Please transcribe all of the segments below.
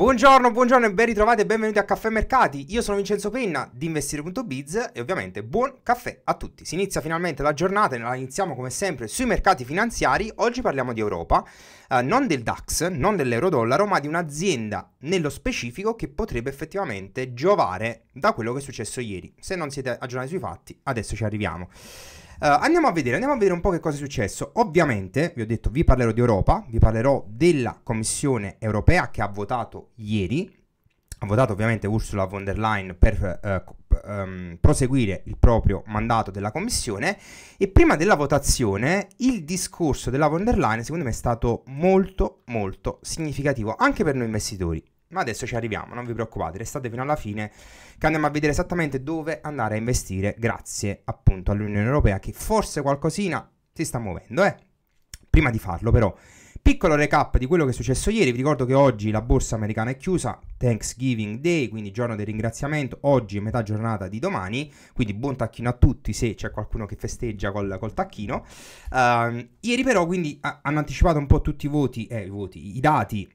Buongiorno, buongiorno e ben ritrovati e benvenuti a Caffè Mercati. Io sono Vincenzo Penna di investire.biz e ovviamente buon caffè a tutti. Si inizia finalmente la giornata e la iniziamo come sempre sui mercati finanziari. Oggi parliamo di Europa, eh, non del DAX, non dell'euro-dollaro, ma di un'azienda nello specifico che potrebbe effettivamente giovare da quello che è successo ieri. Se non siete aggiornati sui fatti, adesso ci arriviamo. Eh, andiamo a vedere, andiamo a vedere un po' che cosa è successo. Ovviamente, vi ho detto, vi parlerò di Europa, vi parlerò della Commissione europea che ha votato ieri, ha votato ovviamente Ursula von der Leyen per eh, um, proseguire il proprio mandato della Commissione e prima della votazione il discorso della von der Leyen secondo me è stato molto molto significativo anche per noi investitori. Ma adesso ci arriviamo, non vi preoccupate, restate fino alla fine che andiamo a vedere esattamente dove andare a investire grazie appunto all'Unione Europea che forse qualcosina si sta muovendo, eh. Prima di farlo però, piccolo recap di quello che è successo ieri, vi ricordo che oggi la borsa americana è chiusa, Thanksgiving Day, quindi giorno del ringraziamento, oggi è metà giornata di domani, quindi buon tacchino a tutti se c'è qualcuno che festeggia col, col tacchino. Uh, ieri però quindi a, hanno anticipato un po' tutti i voti, eh, i, voti i dati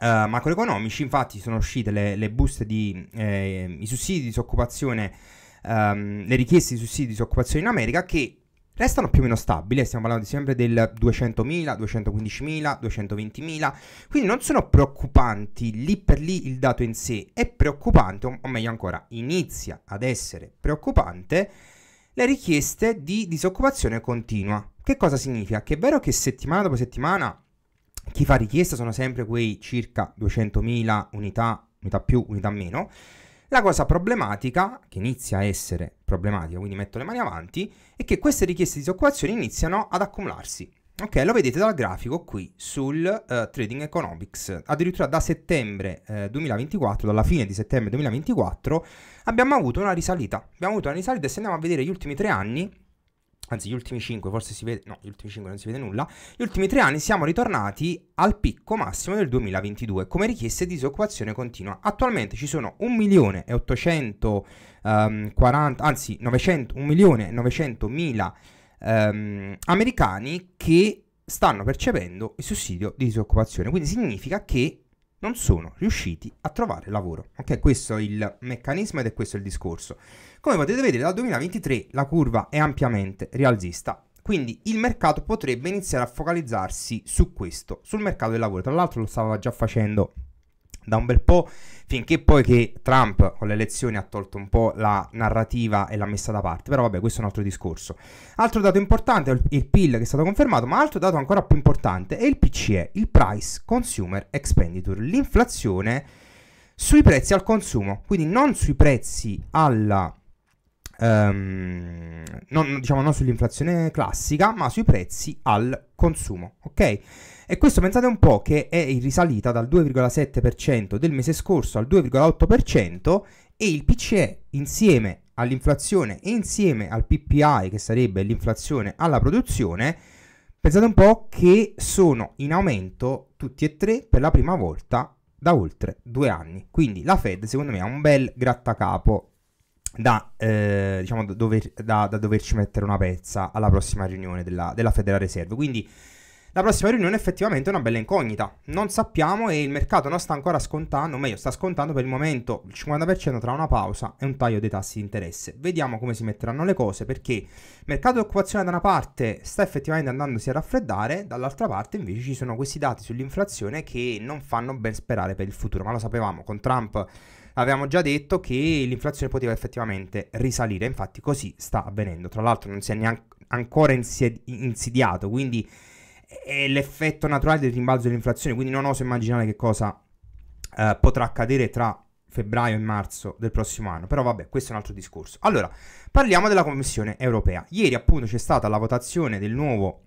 Uh, macroeconomici, infatti sono uscite le, le buste di eh, i sussidi di disoccupazione, um, le richieste di sussidi di disoccupazione in America che restano più o meno stabili, eh, stiamo parlando sempre del 200.000, 215.000, 220.000, quindi non sono preoccupanti lì per lì il dato in sé, è preoccupante, o meglio ancora, inizia ad essere preoccupante le richieste di disoccupazione continua. Che cosa significa? Che è vero che settimana dopo settimana chi fa richiesta sono sempre quei circa 200.000 unità, unità più, unità meno. La cosa problematica, che inizia a essere problematica, quindi metto le mani avanti, è che queste richieste di disoccupazione iniziano ad accumularsi. Ok, lo vedete dal grafico qui sul uh, Trading Economics. Addirittura da settembre eh, 2024, dalla fine di settembre 2024, abbiamo avuto una risalita. Abbiamo avuto una risalita e se andiamo a vedere gli ultimi tre anni, anzi gli ultimi 5 forse si vede, no, gli ultimi 5 non si vede nulla, gli ultimi 3 anni siamo ritornati al picco massimo del 2022 come richieste di disoccupazione continua. Attualmente ci sono 1.840, ehm, anzi 900, 1.900.000 ehm, americani che stanno percependo il sussidio di disoccupazione, quindi significa che non sono riusciti a trovare lavoro. Ok, questo è il meccanismo ed è questo il discorso. Come potete vedere, dal 2023 la curva è ampiamente rialzista. Quindi il mercato potrebbe iniziare a focalizzarsi su questo, sul mercato del lavoro. Tra l'altro lo stava già facendo da un bel po', finché poi che Trump con le elezioni ha tolto un po' la narrativa e l'ha messa da parte, però vabbè questo è un altro discorso. Altro dato importante è il PIL che è stato confermato, ma altro dato ancora più importante è il PCE, il Price Consumer Expenditure, l'inflazione sui prezzi al consumo, quindi non sui prezzi alla... Um, non, diciamo non sull'inflazione classica, ma sui prezzi al consumo, ok? E questo pensate un po' che è in risalita dal 2,7% del mese scorso al 2,8% e il PCE insieme all'inflazione e insieme al PPI che sarebbe l'inflazione alla produzione, pensate un po' che sono in aumento tutti e tre per la prima volta da oltre due anni. Quindi la Fed secondo me ha un bel grattacapo da, eh, diciamo, dover, da, da doverci mettere una pezza alla prossima riunione della, della Fed Reserve. Quindi la prossima riunione effettivamente è una bella incognita. Non sappiamo e il mercato non sta ancora scontando, o meglio, sta scontando per il momento il 50% tra una pausa e un taglio dei tassi di interesse. Vediamo come si metteranno le cose perché il mercato di occupazione da una parte sta effettivamente andandosi a raffreddare, dall'altra parte invece ci sono questi dati sull'inflazione che non fanno ben sperare per il futuro, ma lo sapevamo con Trump avevamo già detto che l'inflazione poteva effettivamente risalire, infatti così sta avvenendo. Tra l'altro non si è neanche ancora insediato, quindi è l'effetto naturale del rimbalzo dell'inflazione, quindi non oso immaginare che cosa eh, potrà accadere tra febbraio e marzo del prossimo anno, però vabbè, questo è un altro discorso. Allora, parliamo della Commissione europea. Ieri appunto c'è stata la votazione del nuovo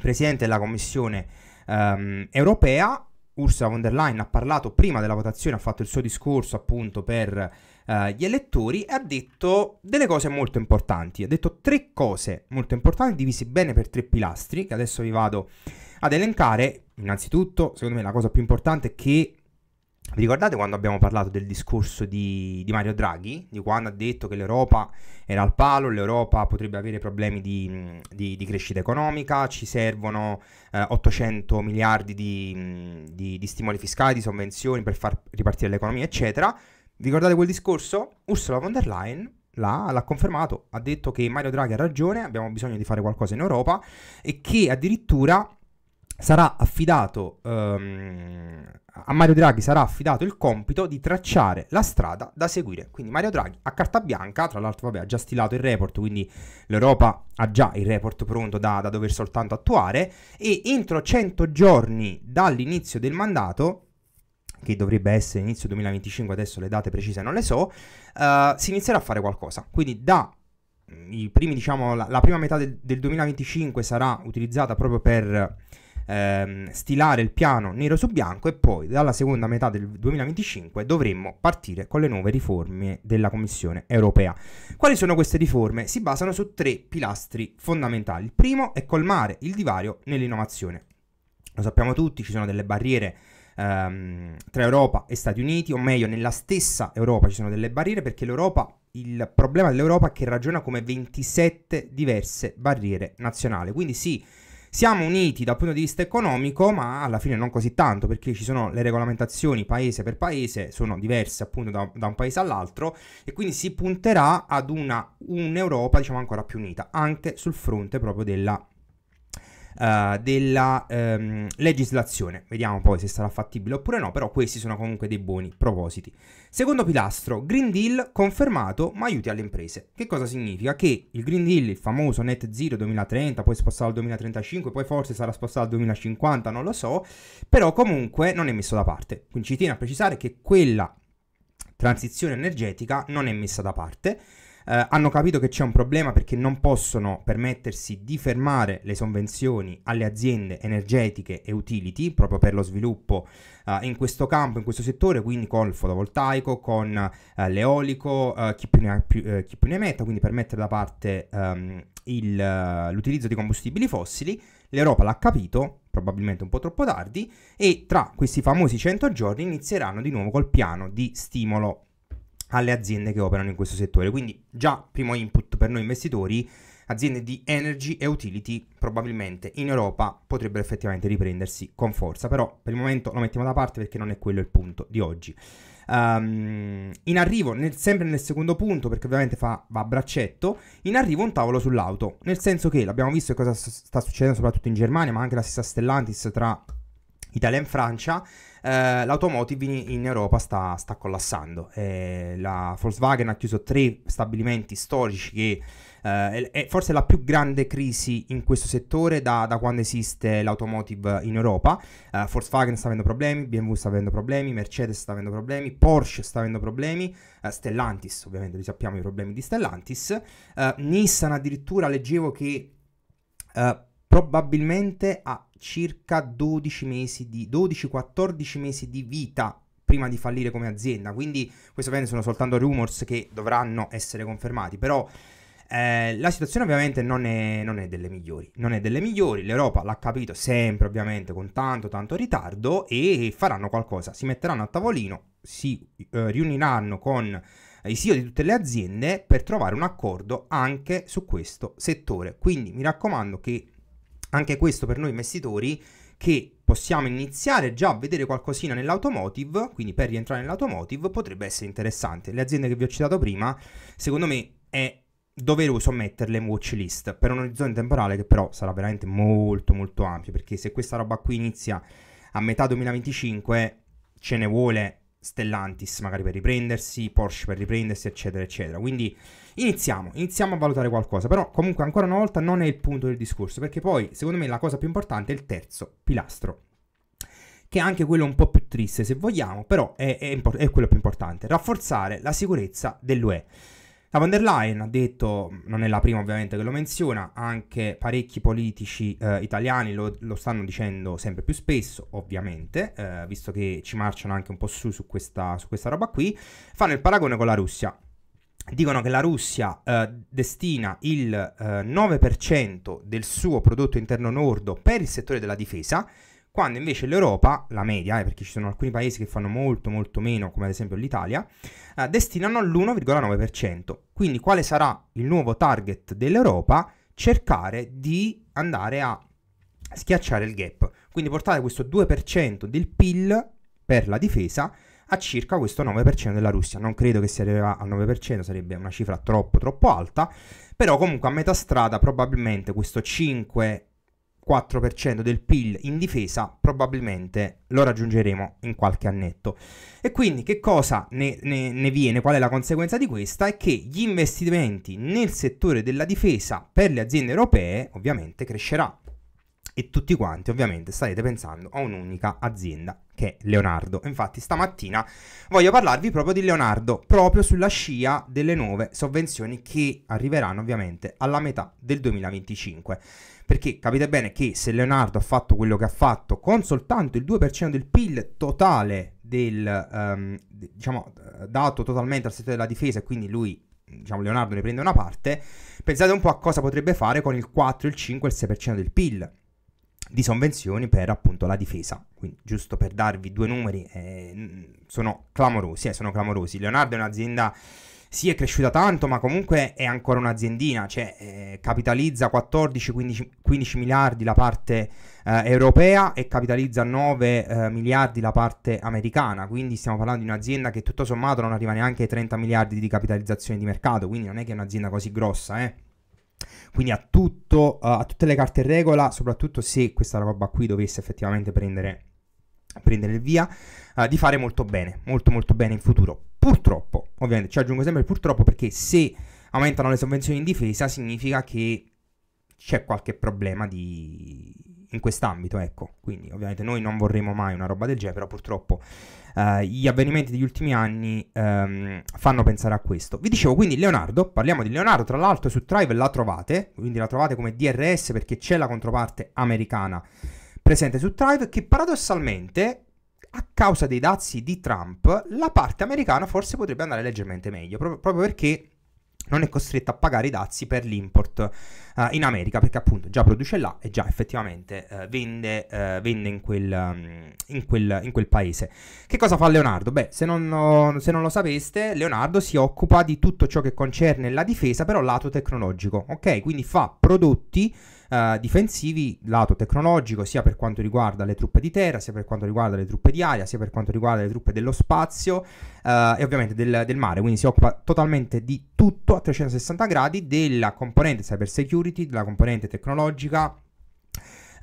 presidente della Commissione ehm, europea Ursula von der Leyen ha parlato prima della votazione, ha fatto il suo discorso appunto per eh, gli elettori e ha detto delle cose molto importanti. Ha detto tre cose molto importanti divisi bene per tre pilastri che adesso vi vado ad elencare. Innanzitutto, secondo me la cosa più importante è che vi ricordate quando abbiamo parlato del discorso di, di, Mario Draghi, di quando ha detto che l'Europa era al palo, l'Europa potrebbe avere problemi di, di, di crescita economica, ci servono eh, 800 miliardi di, stimoli fiscali, di sovvenzioni per far ripartire l'economia, eccetera. Vi ricordate quel discorso? Ursula von der Leyen l'ha, l'ha confermato, ha detto che Mario Draghi ha ragione, abbiamo bisogno di fare qualcosa in Europa e che addirittura sarà affidato um, a Mario Draghi sarà affidato il compito di tracciare la strada da seguire. Quindi Mario Draghi a carta bianca, tra l'altro vabbè, ha già stilato il report, quindi l'Europa ha già il report pronto da, da dover soltanto attuare e entro 100 giorni dall'inizio del mandato che dovrebbe essere inizio 2025, adesso le date precise non le so, uh, si inizierà a fare qualcosa. Quindi da mm, i primi, diciamo, la, la prima metà del, del 2025 sarà utilizzata proprio per ehm, stilare il piano nero su bianco e poi dalla seconda metà del 2025 dovremmo partire con le nuove riforme della Commissione europea. Quali sono queste riforme? Si basano su tre pilastri fondamentali. Il primo è colmare il divario nell'innovazione. Lo sappiamo tutti, ci sono delle barriere ehm, tra Europa e Stati Uniti, o meglio, nella stessa Europa ci sono delle barriere perché l'Europa il problema dell'Europa è che ragiona come 27 diverse barriere nazionali. Quindi sì, siamo uniti dal punto di vista economico, ma alla fine non così tanto, perché ci sono le regolamentazioni paese per paese, sono diverse appunto da, da un paese all'altro, e quindi si punterà ad una, un'Europa, diciamo, ancora più unita, anche sul fronte proprio della uh, della um, legislazione. Vediamo poi se sarà fattibile oppure no, però questi sono comunque dei buoni propositi. Secondo pilastro, Green Deal confermato ma aiuti alle imprese. Che cosa significa? Che il Green Deal, il famoso net zero 2030, poi spostato al 2035, poi forse sarà spostato al 2050, non lo so, però comunque non è messo da parte. Quindi ci tiene a precisare che quella transizione energetica non è messa da parte eh, hanno capito che c'è un problema perché non possono permettersi di fermare le sovvenzioni alle aziende energetiche e utility proprio per lo sviluppo eh, in questo campo, in questo settore, quindi con il fotovoltaico, con eh, l'eolico, eh, chi più, ha, più, eh, chi, più ne metta, quindi per mettere da parte ehm, il, l'utilizzo di combustibili fossili. L'Europa l'ha capito, probabilmente un po' troppo tardi, e tra questi famosi 100 giorni inizieranno di nuovo col piano di stimolo alle aziende che operano in questo settore. Quindi già primo input per noi investitori, aziende di energy e utility probabilmente in Europa potrebbero effettivamente riprendersi con forza, però per il momento lo mettiamo da parte perché non è quello il punto di oggi. Um, in arrivo, nel, sempre nel secondo punto, perché ovviamente fa, va a braccetto, in arrivo un tavolo sull'auto, nel senso che l'abbiamo visto cosa sta succedendo soprattutto in Germania, ma anche la stessa Stellantis tra Italia e Francia, eh, l'automotive in, in Europa sta, sta collassando. Eh, la Volkswagen ha chiuso tre stabilimenti storici che eh, è forse la più grande crisi in questo settore da, da quando esiste l'automotive in Europa. Eh, Volkswagen sta avendo problemi, BMW sta avendo problemi, Mercedes sta avendo problemi, Porsche sta avendo problemi, eh, Stellantis, ovviamente li sappiamo i problemi di Stellantis, eh, Nissan addirittura leggevo che eh, probabilmente ha circa 12 mesi di 12-14 mesi di vita prima di fallire come azienda. Quindi questo ovviamente sono soltanto rumors che dovranno essere confermati, però eh, la situazione ovviamente non è, non è, delle migliori, non è delle migliori, l'Europa l'ha capito sempre ovviamente con tanto tanto ritardo e faranno qualcosa, si metteranno a tavolino, si eh, riuniranno con i CEO di tutte le aziende per trovare un accordo anche su questo settore. Quindi mi raccomando che anche questo per noi investitori che possiamo iniziare già a vedere qualcosina nell'automotive, quindi per rientrare nell'automotive potrebbe essere interessante. Le aziende che vi ho citato prima, secondo me è doveroso metterle in watch list per un orizzonte temporale che però sarà veramente molto molto ampio, perché se questa roba qui inizia a metà 2025 ce ne vuole Stellantis magari per riprendersi, Porsche per riprendersi, eccetera eccetera. Quindi Iniziamo, iniziamo a valutare qualcosa, però comunque ancora una volta non è il punto del discorso, perché poi secondo me la cosa più importante è il terzo pilastro, che è anche quello un po' più triste se vogliamo, però è, è, impor- è quello più importante, rafforzare la sicurezza dell'UE. La von der Leyen ha detto, non è la prima ovviamente che lo menziona, anche parecchi politici eh, italiani lo, lo, stanno dicendo sempre più spesso, ovviamente, eh, visto che ci marciano anche un po' su su questa, su questa roba qui, fanno il paragone con la Russia dicono che la Russia eh, destina il eh, 9% del suo prodotto interno lordo per il settore della difesa, quando invece l'Europa, la media, eh, perché ci sono alcuni paesi che fanno molto molto meno, come ad esempio l'Italia, eh, destinano l'1,9%. Quindi quale sarà il nuovo target dell'Europa? Cercare di andare a schiacciare il gap, quindi portare questo 2% del PIL per la difesa a circa questo 9% della Russia. Non credo che si arriverà al 9%, sarebbe una cifra troppo troppo alta, però comunque a metà strada probabilmente questo 5 4% del PIL in difesa, probabilmente lo raggiungeremo in qualche annetto. E quindi che cosa ne, ne, ne, viene? Qual è la conseguenza di questa? È che gli investimenti nel settore della difesa per le aziende europee ovviamente crescerà e tutti quanti ovviamente starete pensando a un'unica azienda che è Leonardo. Infatti stamattina voglio parlarvi proprio di Leonardo, proprio sulla scia delle nuove sovvenzioni che arriveranno ovviamente alla metà del 2025. Perché capite bene che se Leonardo ha fatto quello che ha fatto con soltanto il 2% del PIL totale del, um, diciamo, eh, dato totalmente al settore della difesa e quindi lui diciamo Leonardo ne prende una parte, pensate un po' a cosa potrebbe fare con il 4, il 5, il 6% del PIL di sovvenzioni per appunto la difesa. Quindi, giusto per darvi due numeri, eh, sono clamorosi, eh, sono clamorosi. Leonardo è un'azienda, sì, è cresciuta tanto, ma comunque è ancora un'aziendina, cioè eh, capitalizza 14-15 miliardi la parte eh, europea e capitalizza 9 eh, miliardi la parte americana, quindi stiamo parlando di un'azienda che tutto sommato non arriva neanche ai 30 miliardi di capitalizzazione di mercato, quindi non è che è un'azienda così grossa, eh. Quindi a, tutto, uh, ha tutte le carte in regola, soprattutto se questa roba qui dovesse effettivamente prendere, prendere il via, uh, di fare molto bene, molto molto bene in futuro. Purtroppo, ovviamente, ci aggiungo sempre purtroppo perché se aumentano le sovvenzioni in difesa significa che c'è qualche problema di... in quest'ambito, ecco. Quindi ovviamente noi non vorremmo mai una roba del genere, però purtroppo eh, gli avvenimenti degli ultimi anni ehm, fanno pensare a questo. Vi dicevo quindi Leonardo, parliamo di Leonardo, tra l'altro su Drive la trovate, quindi la trovate come DRS perché c'è la controparte americana presente su Drive che paradossalmente a causa dei dazi di Trump la parte americana forse potrebbe andare leggermente meglio, pro- proprio perché non è costretta a pagare i dazi per l'import uh, in America perché appunto già produce là e già effettivamente uh, vende, uh, vende in, quel, um, in, quel, in, quel, paese. Che cosa fa Leonardo? Beh, se non, se non, lo sapeste, Leonardo si occupa di tutto ciò che concerne la difesa, però lato tecnologico, ok? Quindi fa prodotti eh, difensivi, lato tecnologico, sia per quanto riguarda le truppe di terra, sia per quanto riguarda le truppe di aria, sia per quanto riguarda le truppe dello spazio eh, e ovviamente del, del, mare. Quindi si occupa totalmente di tutto a 360 gradi, della componente cyber security, della componente tecnologica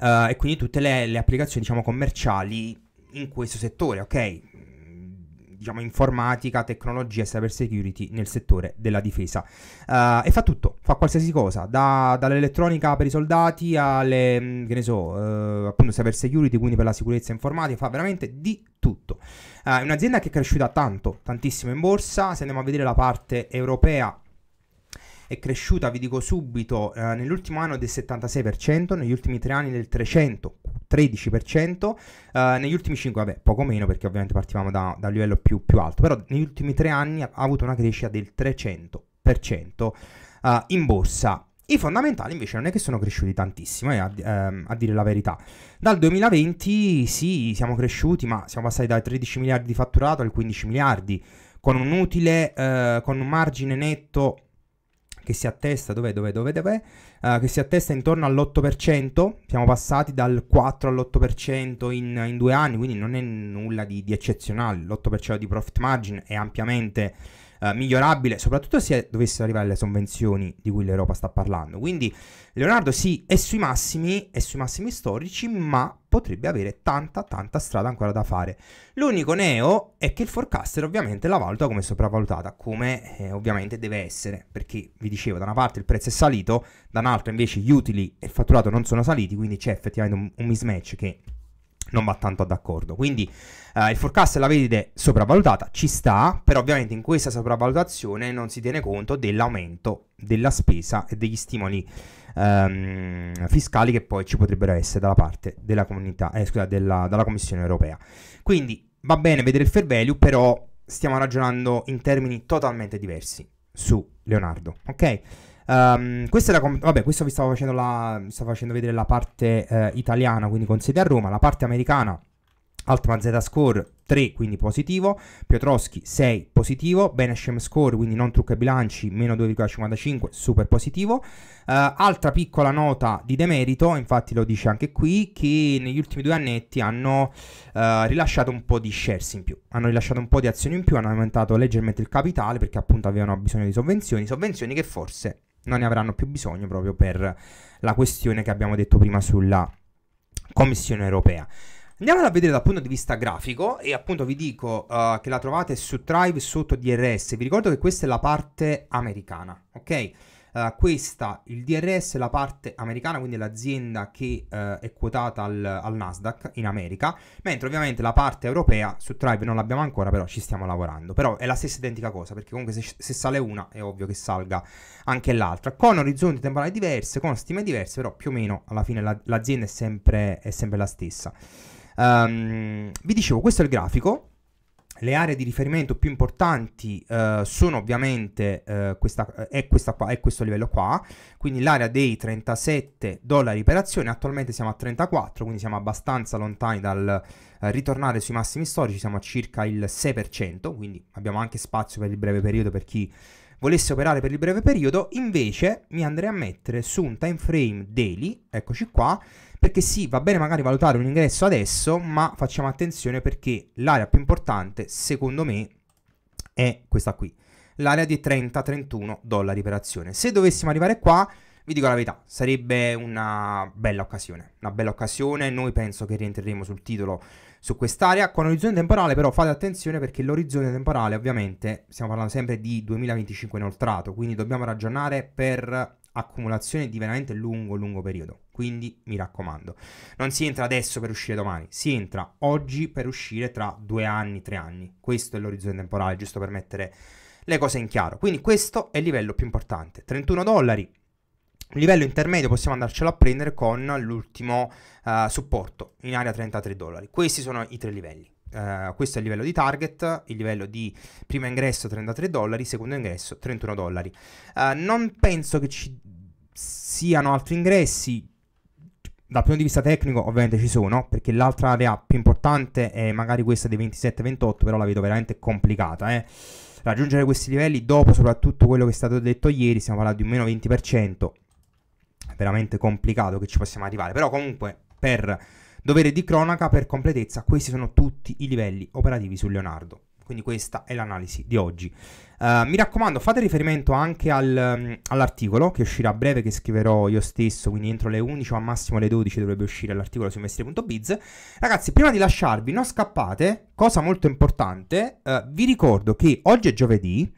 eh, e quindi tutte le, le applicazioni diciamo commerciali in questo settore, ok? diciamo, informatica, tecnologia e cyber security nel settore della difesa. Uh, e fa tutto, fa qualsiasi cosa, da, dall'elettronica per i soldati alle, mm, che ne so, uh, appunto cyber security, quindi per la sicurezza informatica, fa veramente di tutto. Uh, è un'azienda che è cresciuta tanto, tantissimo in borsa, se andiamo a vedere la parte europea è cresciuta, vi dico subito, eh, nell'ultimo anno del 76%, negli ultimi tre anni del 300%, 13%, eh, negli ultimi 5, vabbè, poco meno perché ovviamente partivamo da, da un livello più, più, alto, però negli ultimi 3 anni ha avuto una crescita del 300% eh, in borsa. I fondamentali invece non è che sono cresciuti tantissimo, eh, a, ehm, a, dire la verità. Dal 2020 sì, siamo cresciuti, ma siamo passati dai 13 miliardi di fatturato al 15 miliardi, con un utile, eh, con un margine netto che si attesta, dov'è, dov'è, dov'è, dov'è, eh, che si attesta intorno all'8%, siamo passati dal 4 all'8% in, in due anni, quindi non è nulla di, di eccezionale, l'8% di profit margin è ampiamente eh, migliorabile, soprattutto se dovessero arrivare le sovvenzioni di cui l'Europa sta parlando. Quindi Leonardo sì, è sui massimi, è sui massimi storici, ma potrebbe avere tanta tanta strada ancora da fare. L'unico neo è che il forecaster ovviamente la valuta come sopravvalutata, come eh, ovviamente deve essere, perché vi dicevo da una parte il prezzo è salito, da un'altra invece gli utili e il fatturato non sono saliti, quindi c'è effettivamente un, un mismatch che non va tanto d'accordo. Quindi eh, il forecast la vedete sopravvalutata, ci sta, però ovviamente in questa sopravvalutazione non si tiene conto dell'aumento della spesa e degli stimoli ehm, fiscali che poi ci potrebbero essere dalla parte della comunità, eh, scusa, della, dalla Commissione europea. Quindi va bene vedere il fair value, però stiamo ragionando in termini totalmente diversi su Leonardo, ok? Um, questa è la comp- vabbè, questo vi stavo facendo, la, stavo facendo vedere la parte eh, italiana, quindi con sede a Roma, la parte americana. Altman Z score 3, quindi positivo, Piotrowski 6 positivo, Benesham score, quindi non trucca bilanci, meno 2,55, super positivo. Uh, altra piccola nota di demerito, infatti lo dice anche qui, che negli ultimi due annetti hanno uh, rilasciato un po' di shares in più, hanno rilasciato un po' di azioni in più, hanno aumentato leggermente il capitale perché appunto avevano bisogno di sovvenzioni, sovvenzioni che forse non ne avranno più bisogno proprio per la questione che abbiamo detto prima sulla Commissione europea. Andiamola a vedere dal punto di vista grafico e appunto vi dico uh, che la trovate su Drive sotto DRS. Vi ricordo che questa è la parte americana, ok? Uh, questa, il DRS, la parte americana, quindi l'azienda che uh, è quotata al, al, Nasdaq in America, mentre ovviamente la parte europea su Tribe non l'abbiamo ancora, però ci stiamo lavorando. Però è la stessa identica cosa, perché comunque se, se sale una è ovvio che salga anche l'altra, con orizzonti temporali diversi, con stime diverse, però più o meno alla fine la, l'azienda è sempre, è sempre la stessa. Um, vi dicevo, questo è il grafico le aree di riferimento più importanti eh, sono ovviamente eh, questa, eh, è questa qua, è questo livello qua, quindi l'area dei 37 dollari per azione, attualmente siamo a 34, quindi siamo abbastanza lontani dal eh, ritornare sui massimi storici, siamo a circa il 6%, quindi abbiamo anche spazio per il breve periodo per chi volesse operare per il breve periodo, invece mi andrei a mettere su un time frame daily, eccoci qua, perché sì, va bene magari valutare un ingresso adesso, ma facciamo attenzione perché l'area più importante, secondo me, è questa qui. L'area di 30-31 dollari per azione. Se dovessimo arrivare qua, vi dico la verità, sarebbe una bella occasione, una bella occasione, noi penso che rientreremo sul titolo su quest'area, con orizzonte temporale però fate attenzione perché l'orizzonte temporale ovviamente stiamo parlando sempre di 2025 inoltrato, quindi dobbiamo ragionare per accumulazione di veramente lungo, lungo periodo. Quindi mi raccomando, non si entra adesso per uscire domani, si entra oggi per uscire tra due anni, tre anni. Questo è l'orizzonte temporale, giusto per mettere le cose in chiaro. Quindi questo è il livello più importante. 31 dollari, livello intermedio possiamo andarcelo a prendere con l'ultimo uh, supporto in area 33 dollari. Questi sono i tre livelli. Eh, questo è il livello di target, il livello di primo ingresso 33 dollari, secondo ingresso 31 dollari. Uh, non penso che ci siano altri ingressi. Dal punto di vista tecnico ovviamente ci sono, perché l'altra area più importante è magari questa dei 27-28, però la vedo veramente complicata. Eh. Raggiungere questi livelli dopo soprattutto quello che è stato detto ieri, stiamo parlando di un meno 20%, è veramente complicato che ci possiamo arrivare. Però comunque per Dovere di cronaca per completezza, questi sono tutti i livelli operativi su Leonardo. Quindi questa è l'analisi di oggi. Uh, mi raccomando, fate riferimento anche al, um, all'articolo che uscirà a breve, che scriverò io stesso, quindi entro le 11 o al massimo le 12 dovrebbe uscire l'articolo su mestiere.biz. Ragazzi, prima di lasciarvi, non scappate, cosa molto importante, uh, vi ricordo che oggi è giovedì,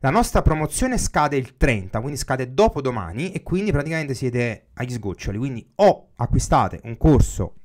la nostra promozione scade il 30, quindi scade dopo domani e quindi praticamente siete agli sgoccioli. Quindi o acquistate un corso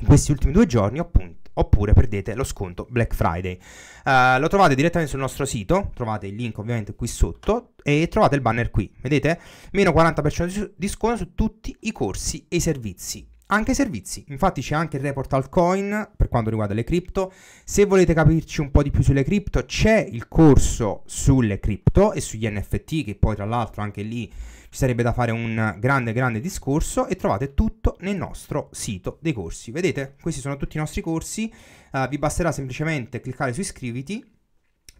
in questi ultimi due giorni appunto, oppure perdete lo sconto Black Friday. Uh, lo trovate direttamente sul nostro sito, trovate il link ovviamente qui sotto e trovate il banner qui, vedete? Meno 40% di sconto su tutti i corsi e i servizi. Anche i servizi, infatti c'è anche il report altcoin per quanto riguarda le cripto. Se volete capirci un po' di più sulle cripto, c'è il corso sulle cripto e sugli NFT che poi tra l'altro anche lì ci sarebbe da fare un grande grande discorso e trovate tutto nel nostro sito dei corsi. Vedete? Questi sono tutti i nostri corsi, uh, vi basterà semplicemente cliccare su iscriviti,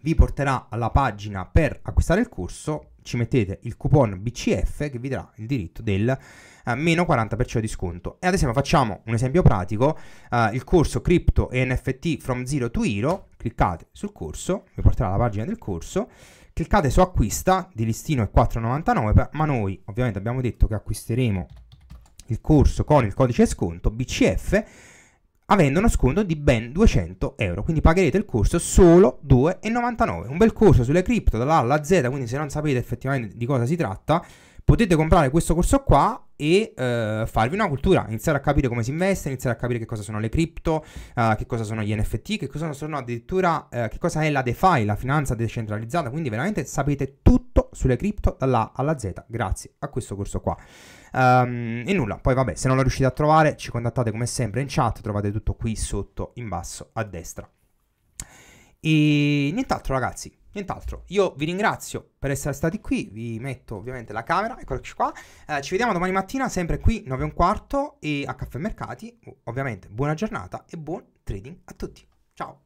vi porterà alla pagina per acquistare il corso, ci mettete il coupon BCF che vi darà il diritto del uh, meno 40% di sconto. E ad esempio facciamo un esempio pratico, uh, il corso Crypto e NFT from Zero to Hero, cliccate sul corso, vi porterà alla pagina del corso, cliccate su acquista di listino è 4,99 ma noi ovviamente abbiamo detto che acquisteremo il corso con il codice sconto BCF avendo uno sconto di ben 200 euro quindi pagherete il corso solo 2,99 un bel corso sulle cripto dall'A alla Z quindi se non sapete effettivamente di cosa si tratta potete comprare questo corso qua e eh, farvi una cultura, iniziare a capire come si investe, iniziare a capire che cosa sono le cripto, eh, che cosa sono gli NFT, che cosa sono addirittura eh, che cosa è la DeFi, la finanza decentralizzata, quindi veramente sapete tutto sulle cripto dalla alla Z grazie a questo corso qua. Um, e nulla, poi vabbè, se non lo riuscite a trovare ci contattate come sempre in chat, trovate tutto qui sotto in basso a destra. E nient'altro ragazzi, nient'altro. Io vi ringrazio per essere stati qui, vi metto ovviamente la camera, eccoci qua. Eh, ci vediamo domani mattina, sempre qui, 9 e un quarto e a Caffè Mercati. Ovviamente buona giornata e buon trading a tutti. Ciao!